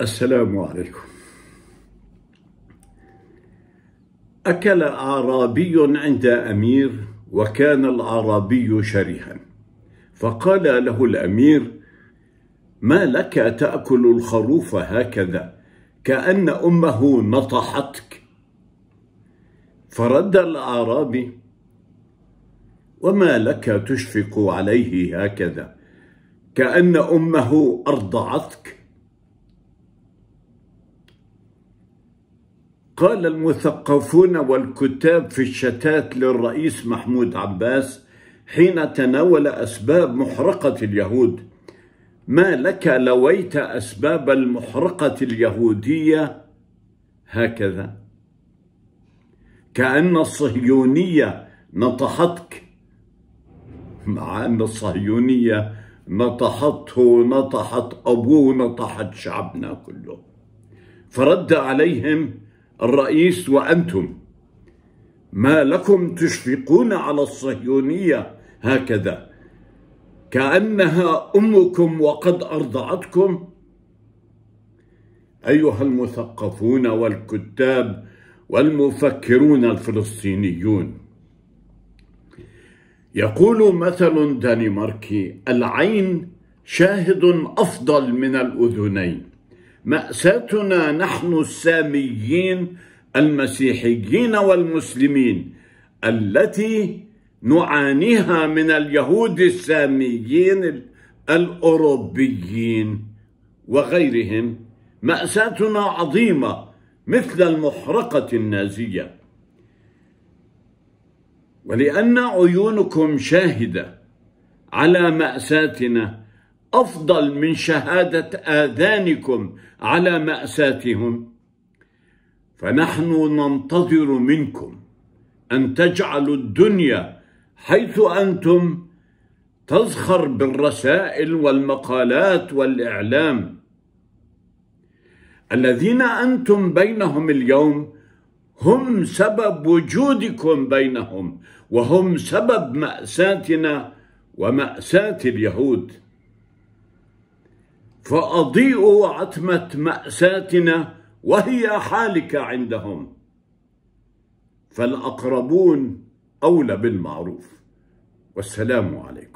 السلام عليكم أكل أعرابي عند أمير وكان الأعرابي شريها فقال له الأمير ما لك تأكل الخروف هكذا كأن أمه نطحتك فرد الأعرابي وما لك تشفق عليه هكذا كأن أمه أرضعتك قال المثقفون والكتاب في الشتات للرئيس محمود عباس حين تناول أسباب محرقة اليهود ما لك لويت أسباب المحرقة اليهودية هكذا كأن الصهيونية نطحتك مع أن الصهيونية نطحته نطحت أبوه نطحت شعبنا كله فرد عليهم الرئيس وأنتم ما لكم تشفقون على الصهيونية هكذا كأنها أمكم وقد أرضعتكم أيها المثقفون والكتاب والمفكرون الفلسطينيون يقول مثل دنماركي العين شاهد أفضل من الأذنين مأساتنا نحن الساميين المسيحيين والمسلمين التي نعانيها من اليهود الساميين الأوروبيين وغيرهم مأساتنا عظيمة مثل المحرقة النازية ولأن عيونكم شاهدة على مأساتنا أفضل من شهادة آذانكم على مأساتهم فنحن ننتظر منكم أن تجعلوا الدنيا حيث أنتم تزخر بالرسائل والمقالات والإعلام الذين أنتم بينهم اليوم هم سبب وجودكم بينهم وهم سبب مأساتنا ومأساة اليهود فأضيئوا عتمة مأساتنا وهي حالكة عندهم فالأقربون أولى بالمعروف والسلام عليكم